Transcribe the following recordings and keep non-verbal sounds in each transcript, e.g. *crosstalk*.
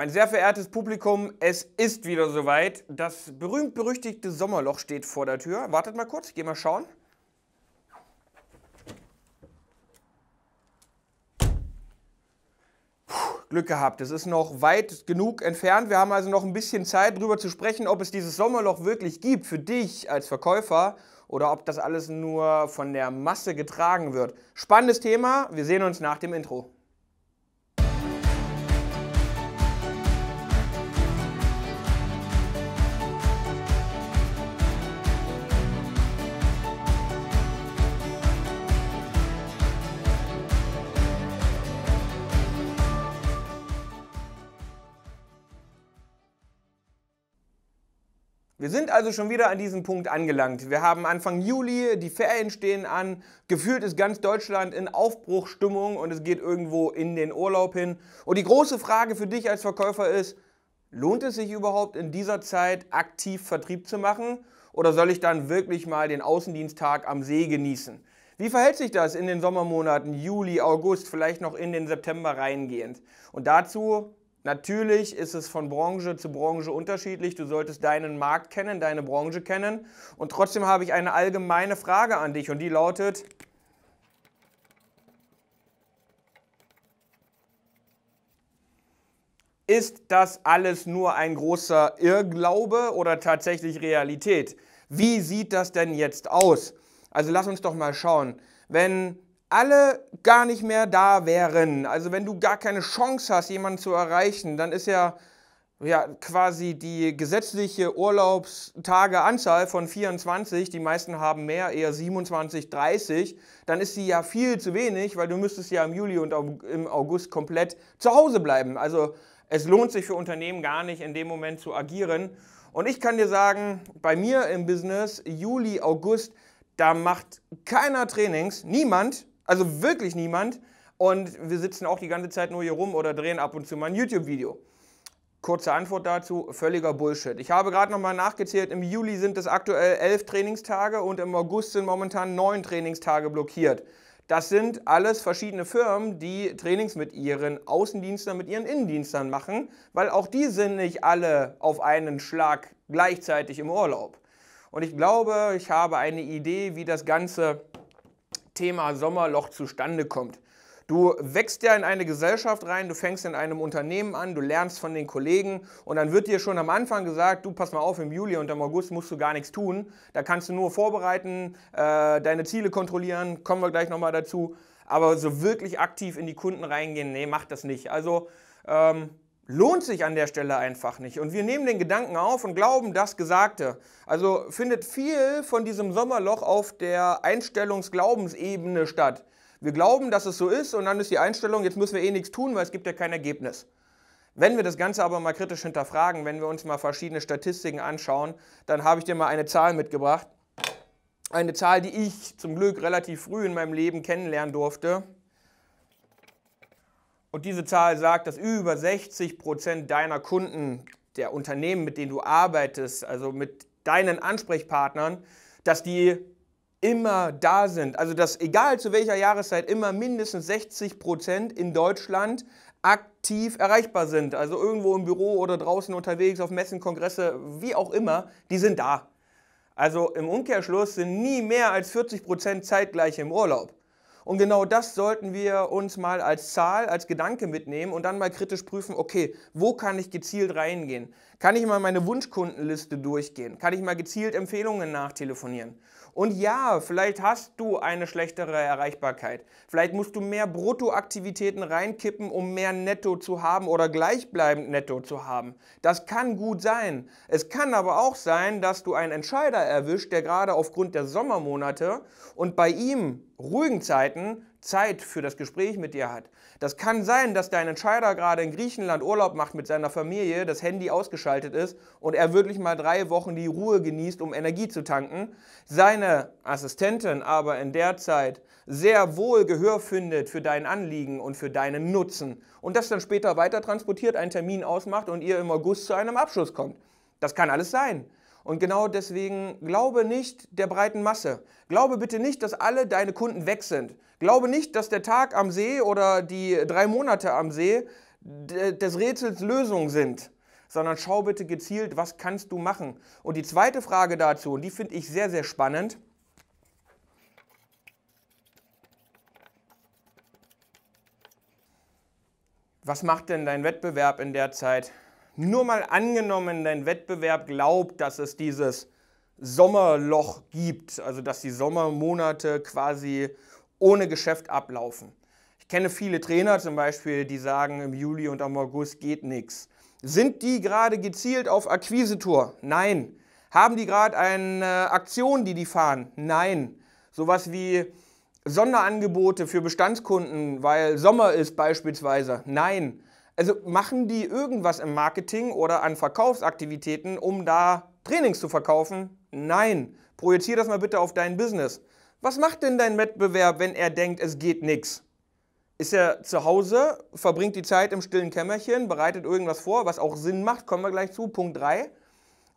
Mein sehr verehrtes Publikum, es ist wieder soweit. Das berühmt-berüchtigte Sommerloch steht vor der Tür. Wartet mal kurz, ich gehe mal schauen. Glück gehabt. Es ist noch weit genug entfernt. Wir haben also noch ein bisschen Zeit, darüber zu sprechen, ob es dieses Sommerloch wirklich gibt für dich als Verkäufer oder ob das alles nur von der Masse getragen wird. Spannendes Thema. Wir sehen uns nach dem Intro. Wir sind also schon wieder an diesem Punkt angelangt. Wir haben Anfang Juli, die Ferien stehen an, gefühlt ist ganz Deutschland in Aufbruchstimmung und es geht irgendwo in den Urlaub hin. Und die große Frage für dich als Verkäufer ist, lohnt es sich überhaupt in dieser Zeit aktiv Vertrieb zu machen oder soll ich dann wirklich mal den Außendiensttag am See genießen? Wie verhält sich das in den Sommermonaten Juli, August, vielleicht noch in den September reingehend? Und dazu Natürlich ist es von Branche zu Branche unterschiedlich. Du solltest deinen Markt kennen, deine Branche kennen. Und trotzdem habe ich eine allgemeine Frage an dich und die lautet, ist das alles nur ein großer Irrglaube oder tatsächlich Realität? Wie sieht das denn jetzt aus? Also lass uns doch mal schauen. Wenn alle gar nicht mehr da wären, also wenn du gar keine Chance hast, jemanden zu erreichen, dann ist ja, ja quasi die gesetzliche Urlaubstageanzahl von 24, die meisten haben mehr, eher 27, 30, dann ist sie ja viel zu wenig, weil du müsstest ja im Juli und im August komplett zu Hause bleiben. Also es lohnt sich für Unternehmen gar nicht, in dem Moment zu agieren. Und ich kann dir sagen, bei mir im Business, Juli, August, da macht keiner Trainings, niemand, also wirklich niemand. Und wir sitzen auch die ganze Zeit nur hier rum oder drehen ab und zu mal ein YouTube-Video. Kurze Antwort dazu, völliger Bullshit. Ich habe gerade nochmal nachgezählt, im Juli sind es aktuell elf Trainingstage und im August sind momentan neun Trainingstage blockiert. Das sind alles verschiedene Firmen, die Trainings mit ihren Außendienstern, mit ihren Innendienstern machen, weil auch die sind nicht alle auf einen Schlag gleichzeitig im Urlaub. Und ich glaube, ich habe eine Idee, wie das Ganze Thema Sommerloch zustande kommt. Du wächst ja in eine Gesellschaft rein, du fängst in einem Unternehmen an, du lernst von den Kollegen und dann wird dir schon am Anfang gesagt, du pass mal auf, im Juli und im August musst du gar nichts tun. Da kannst du nur vorbereiten, äh, deine Ziele kontrollieren, kommen wir gleich nochmal dazu. Aber so wirklich aktiv in die Kunden reingehen, nee, mach das nicht. Also ähm, lohnt sich an der Stelle einfach nicht. Und wir nehmen den Gedanken auf und glauben das Gesagte. Also findet viel von diesem Sommerloch auf der Einstellungsglaubensebene statt. Wir glauben, dass es so ist und dann ist die Einstellung, jetzt müssen wir eh nichts tun, weil es gibt ja kein Ergebnis. Wenn wir das Ganze aber mal kritisch hinterfragen, wenn wir uns mal verschiedene Statistiken anschauen, dann habe ich dir mal eine Zahl mitgebracht. Eine Zahl, die ich zum Glück relativ früh in meinem Leben kennenlernen durfte. Und diese Zahl sagt, dass über 60 Prozent deiner Kunden, der Unternehmen, mit denen du arbeitest, also mit deinen Ansprechpartnern, dass die immer da sind. Also dass egal zu welcher Jahreszeit immer mindestens 60 Prozent in Deutschland aktiv erreichbar sind. Also irgendwo im Büro oder draußen unterwegs, auf Messen, Kongresse, wie auch immer, die sind da. Also im Umkehrschluss sind nie mehr als 40 Prozent zeitgleich im Urlaub. Und genau das sollten wir uns mal als Zahl, als Gedanke mitnehmen und dann mal kritisch prüfen, okay, wo kann ich gezielt reingehen? Kann ich mal meine Wunschkundenliste durchgehen? Kann ich mal gezielt Empfehlungen nachtelefonieren? Und ja, vielleicht hast du eine schlechtere Erreichbarkeit. Vielleicht musst du mehr Bruttoaktivitäten reinkippen, um mehr Netto zu haben oder gleichbleibend Netto zu haben. Das kann gut sein. Es kann aber auch sein, dass du einen Entscheider erwischt, der gerade aufgrund der Sommermonate und bei ihm ruhigen Zeiten Zeit für das Gespräch mit dir hat. Das kann sein, dass dein Entscheider gerade in Griechenland Urlaub macht mit seiner Familie, das Handy ausgeschaltet ist und er wirklich mal drei Wochen die Ruhe genießt, um Energie zu tanken. Seine Assistentin aber in der Zeit sehr wohl Gehör findet für dein Anliegen und für deinen Nutzen und das dann später weiter transportiert, einen Termin ausmacht und ihr im August zu einem Abschluss kommt. Das kann alles sein. Und genau deswegen glaube nicht der breiten Masse. Glaube bitte nicht, dass alle deine Kunden weg sind. Glaube nicht, dass der Tag am See oder die drei Monate am See des Rätsels Lösung sind, sondern schau bitte gezielt, was kannst du machen. Und die zweite Frage dazu, und die finde ich sehr, sehr spannend, Was macht denn dein Wettbewerb in der Zeit? nur mal angenommen, dein Wettbewerb glaubt, dass es dieses Sommerloch gibt, also dass die Sommermonate quasi ohne Geschäft ablaufen. Ich kenne viele Trainer zum Beispiel, die sagen, im Juli und am August geht nichts. Sind die gerade gezielt auf Akquisetour? Nein. Haben die gerade eine Aktion, die die fahren? Nein. Sowas wie Sonderangebote für Bestandskunden, weil Sommer ist beispielsweise? Nein. Also machen die irgendwas im Marketing oder an Verkaufsaktivitäten, um da Trainings zu verkaufen? Nein. Projizier das mal bitte auf dein Business. Was macht denn dein Wettbewerb, wenn er denkt, es geht nichts? Ist er zu Hause, verbringt die Zeit im stillen Kämmerchen, bereitet irgendwas vor, was auch Sinn macht, kommen wir gleich zu, Punkt 3.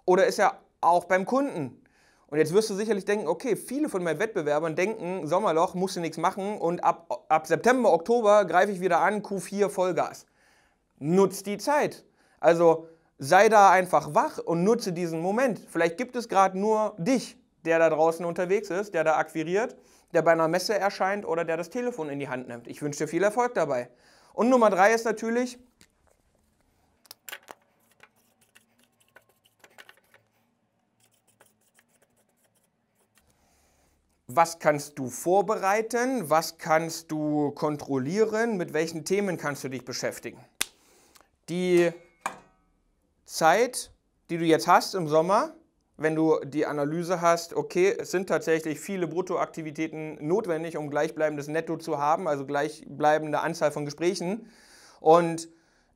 Oder ist er auch beim Kunden? Und jetzt wirst du sicherlich denken, okay, viele von meinen Wettbewerbern denken, Sommerloch, musst du nichts machen und ab, ab September, Oktober greife ich wieder an, Q4 Vollgas nutz die Zeit. Also sei da einfach wach und nutze diesen Moment. Vielleicht gibt es gerade nur dich, der da draußen unterwegs ist, der da akquiriert, der bei einer Messe erscheint oder der das Telefon in die Hand nimmt. Ich wünsche dir viel Erfolg dabei. Und Nummer drei ist natürlich, was kannst du vorbereiten, was kannst du kontrollieren, mit welchen Themen kannst du dich beschäftigen die Zeit, die du jetzt hast im Sommer, wenn du die Analyse hast, okay, es sind tatsächlich viele Bruttoaktivitäten notwendig, um gleichbleibendes Netto zu haben, also gleichbleibende Anzahl von Gesprächen. Und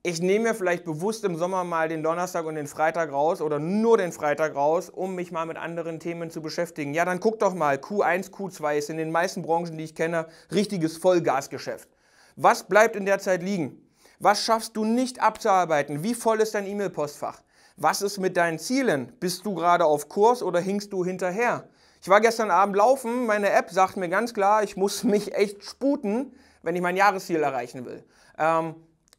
ich nehme mir vielleicht bewusst im Sommer mal den Donnerstag und den Freitag raus oder nur den Freitag raus, um mich mal mit anderen Themen zu beschäftigen. Ja, dann guck doch mal, Q1, Q2 ist in den meisten Branchen, die ich kenne, richtiges Vollgasgeschäft. Was bleibt in der Zeit liegen? Was schaffst du nicht abzuarbeiten? Wie voll ist dein E-Mail-Postfach? Was ist mit deinen Zielen? Bist du gerade auf Kurs oder hinkst du hinterher? Ich war gestern Abend laufen, meine App sagt mir ganz klar, ich muss *laughs* mich echt sputen, wenn ich mein Jahresziel erreichen will. Ähm,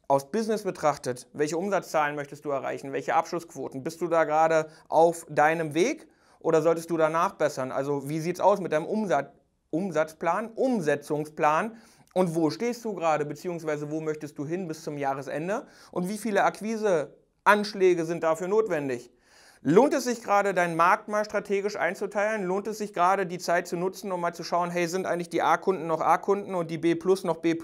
aus Business betrachtet, welche Umsatzzahlen möchtest du erreichen? Welche Abschlussquoten? Bist du da gerade auf deinem Weg oder solltest du da nachbessern? Also wie sieht es aus mit deinem Umsatz, Umsatzplan, Umsetzungsplan? und wo stehst du gerade, beziehungsweise wo möchtest du hin bis zum Jahresende und wie viele Akquiseanschläge sind dafür notwendig. Lohnt es sich gerade, deinen Markt mal strategisch einzuteilen? Lohnt es sich gerade, die Zeit zu nutzen, um mal zu schauen, hey, sind eigentlich die A-Kunden noch A-Kunden und die B noch B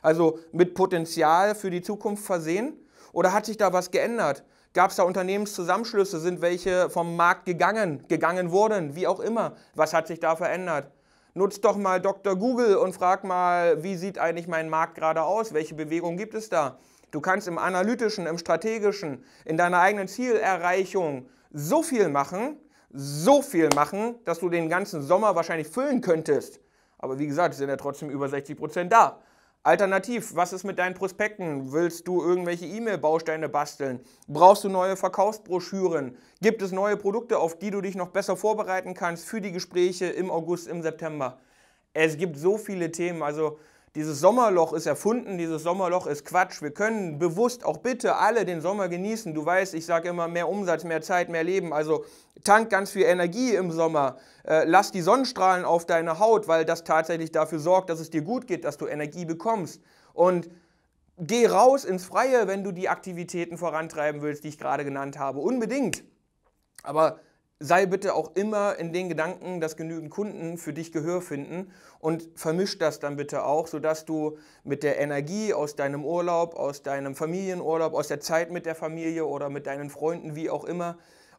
also mit Potenzial für die Zukunft versehen? Oder hat sich da was geändert? Gab es da Unternehmenszusammenschlüsse? Sind welche vom Markt gegangen, gegangen wurden? Wie auch immer. Was hat sich da verändert? nutzt doch mal Dr. Google und frag mal, wie sieht eigentlich mein Markt gerade aus? Welche Bewegung gibt es da? Du kannst im analytischen, im strategischen, in deiner eigenen Zielerreichung so viel machen, so viel machen, dass du den ganzen Sommer wahrscheinlich füllen könntest. Aber wie gesagt, sind ja trotzdem über 60 Prozent da. Alternativ, was ist mit deinen Prospekten? Willst du irgendwelche E-Mail-Bausteine basteln? Brauchst du neue Verkaufsbroschüren? Gibt es neue Produkte, auf die du dich noch besser vorbereiten kannst für die Gespräche im August, im September? Es gibt so viele Themen, also dieses Sommerloch ist erfunden, dieses Sommerloch ist Quatsch. Wir können bewusst auch bitte alle den Sommer genießen. Du weißt, ich sage immer mehr Umsatz, mehr Zeit, mehr Leben. Also tank ganz viel Energie im Sommer. Äh, lass die Sonnenstrahlen auf deine Haut, weil das tatsächlich dafür sorgt, dass es dir gut geht, dass du Energie bekommst. Und geh raus ins Freie, wenn du die Aktivitäten vorantreiben willst, die ich gerade genannt habe. Unbedingt. Aber sei bitte auch immer in den Gedanken, dass genügend Kunden für dich Gehör finden und vermisch das dann bitte auch, sodass du mit der Energie aus deinem Urlaub, aus deinem Familienurlaub, aus der Zeit mit der Familie oder mit deinen Freunden, wie auch immer,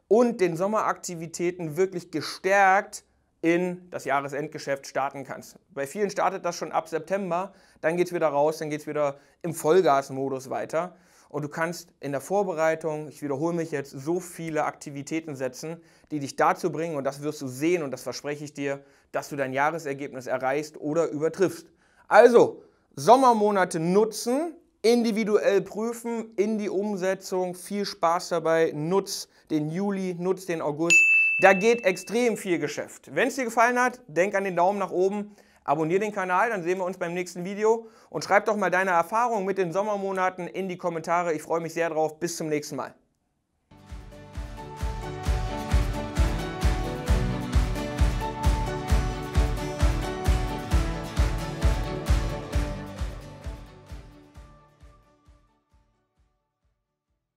und den Sommeraktivitäten wirklich gestärkt in das Jahresendgeschäft starten kannst. Bei vielen startet das schon ab September, dann geht es wieder raus, dann geht es wieder im Vollgasmodus weiter. Und du kannst in der Vorbereitung, ich wiederhole mich jetzt, so viele Aktivitäten setzen, die dich dazu bringen, und das wirst du sehen, und das verspreche ich dir, dass du dein Jahresergebnis erreichst oder übertriffst. Also, Sommermonate nutzen, individuell prüfen, in die Umsetzung, viel Spaß dabei, nutz den Juli, nutz den August. Da geht extrem viel Geschäft. Wenn es dir gefallen hat, denk an den Daumen nach oben. Abonnier den Kanal, dann sehen wir uns beim nächsten Video und schreib doch mal deine Erfahrungen mit den Sommermonaten in die Kommentare. Ich freue mich sehr drauf. Bis zum nächsten Mal.